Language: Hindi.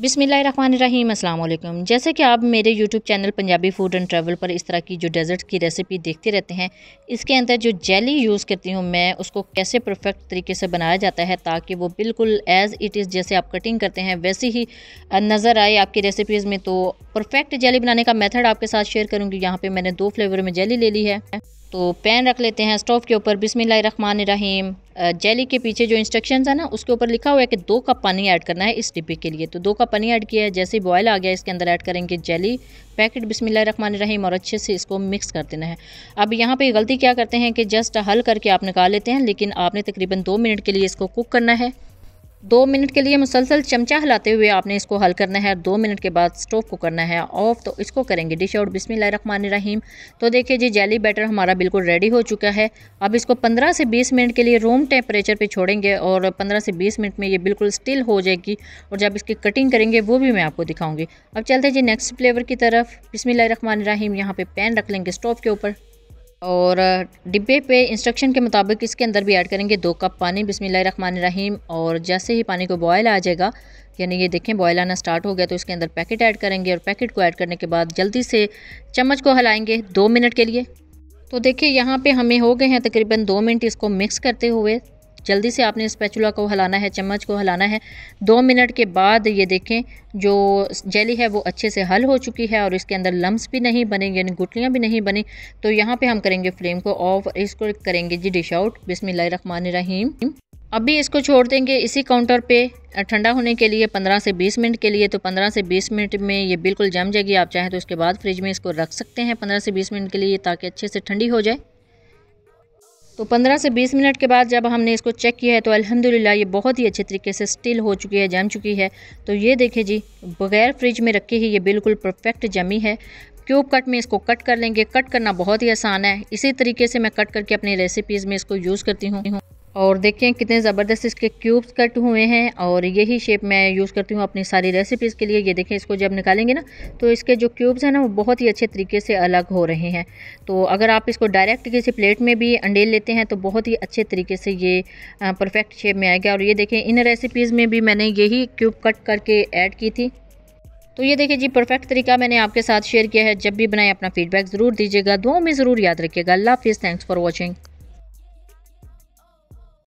बिसमीम अल्लाम जैसे कि आप मेरे YouTube channel Punjabi food and travel पर इस तरह की जो डेजर्ट की रेसिपी देखते रहते हैं इसके अंदर जो जेली यूज़ करती हूँ मैं उसको कैसे परफेक्ट तरीके से बनाया जाता है ताकि वो बिल्कुल एज़ इट इज़ जैसे आप कटिंग करते हैं वैसे ही नज़र आए आपकी रेसिपीज़ में तो परफेक्ट जेली बनाने का मेथड आपके साथ शेयर करूँगी यहाँ पर मैंने दो फ्लेवर में जेली ले ली है तो पैन रख लेते हैं स्टोव के ऊपर बिसमिल्ल रहीम जेली के पीछे जो इंस्ट्रक्शंस है ना उसके ऊपर लिखा हुआ है कि दो कप पानी ऐड करना है इस डिब्बे के लिए तो दो कप पानी ऐड किया है जैसे ही बॉयल आ गया इसके अंदर ऐड करेंगे जेली पैकेट रखमान रहीम और अच्छे से इसको मिक्स कर देना है अब यहाँ पे गलती क्या करते हैं कि जस्ट हल करके आप निकाल लेते हैं लेकिन आपने तकरीबन दो मिनट के लिए इसको कुक करना है दो मिनट के लिए मुसलसल चमचा हिलाते हुए आपने इसको हल करना है दो मिनट के बाद स्टोव को करना है ऑफ तो इसको करेंगे डिश आउट बिस्मिल रहीम तो देखिए जी जेली बैटर हमारा बिल्कुल रेडी हो चुका है अब इसको 15 से 20 मिनट के लिए रूम टेम्परेचर पे छोड़ेंगे और 15 से 20 मिनट में ये बिल्कुल स्टिल हो जाएगी और जब इसकी कटिंग करेंगे वो भी मैं आपको दिखाऊँगी अब चलते जी नेक्स्ट फ्लेवर की तरफ बिसमिल्ल रहीम यहाँ पर पैन रख लेंगे स्टोव के ऊपर और डिब्बे पे इंस्ट्रक्शन के मुताबिक इसके अंदर भी ऐड करेंगे दो कप पानी बिसमीम और जैसे ही पानी को बॉयल आ जाएगा यानी ये देखें बॉयल आना स्टार्ट हो गया तो इसके अंदर पैकेट ऐड करेंगे और पैकेट को ऐड करने के बाद जल्दी से चम्मच को हलाएंगे दो मिनट के लिए तो देखिए यहाँ पे हमें हो गए हैं तकरीबन दो मिनट इसको मिक्स करते हुए जल्दी से आपने स्पैचुला को हलाना है चम्मच को हलाना है दो मिनट के बाद ये देखें जो जेली है वो अच्छे से हल हो चुकी है और इसके अंदर लम्स भी नहीं बने यानी गुटलियाँ भी नहीं बनी तो यहाँ पे हम करेंगे फ्लेम को ऑफ इसको करेंगे जी डिश आउट बिस्मिल रहीम अभी इसको छोड़ देंगे इसी काउंटर पे ठंडा होने के लिए 15 से 20 मिनट के लिए तो 15 से 20 मिनट में ये बिल्कुल जम जाएगी आप चाहें तो उसके बाद फ्रिज में इसको रख सकते हैं 15 से 20 मिनट के लिए ताकि अच्छे से ठंडी हो जाए तो 15 से 20 मिनट के बाद जब हमने इसको चेक किया है तो अल्हम्दुलिल्लाह ये बहुत ही अच्छे तरीके से स्टिल हो चुकी है जम चुकी है तो ये देखिए जी बगैर फ्रिज में रखे ही ये बिल्कुल परफेक्ट जमी है क्यूब कट में इसको कट कर लेंगे कट करना बहुत ही आसान है इसी तरीके से मैं कट करके अपनी रेसिपीज़ में इसको यूज़ करती हूँ और देखें कितने ज़बरदस्त इसके क्यूब्स कट हुए हैं और यही शेप मैं यूज़ करती हूँ अपनी सारी रेसिपीज़ के लिए ये देखें इसको जब निकालेंगे ना तो इसके जो क्यूब्स हैं ना वो बहुत ही अच्छे तरीके से अलग हो रहे हैं तो अगर आप इसको डायरेक्ट किसी प्लेट में भी अंडेल लेते हैं तो बहुत ही अच्छे तरीके से ये परफेक्ट शेप में आएगा और ये देखें इन रेसिपीज़ में भी मैंने यही क्यूब कट करके ऐड की थी तो ये देखिए जी परफेक्ट तरीका मैंने आपके साथ शेयर किया है जब भी बनाएं अपना फीडबैक ज़रूर दीजिएगा दो में ज़रूर याद रखिएगा अल्लाह हाफिज़ थैंक्स फॉर वॉचिंग